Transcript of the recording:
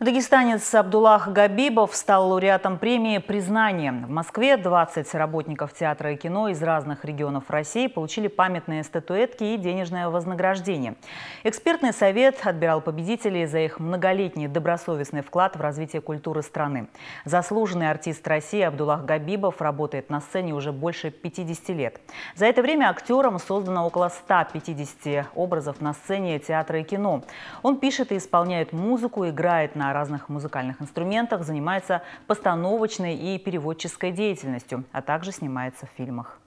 Дагестанец Абдуллах Габибов стал лауреатом премии «Признание». В Москве 20 работников театра и кино из разных регионов России получили памятные статуэтки и денежное вознаграждение. Экспертный совет отбирал победителей за их многолетний добросовестный вклад в развитие культуры страны. Заслуженный артист России Абдуллах Габибов работает на сцене уже больше 50 лет. За это время актером создано около 150 образов на сцене театра и кино. Он пишет и исполняет музыку, играет на разных музыкальных инструментах, занимается постановочной и переводческой деятельностью, а также снимается в фильмах.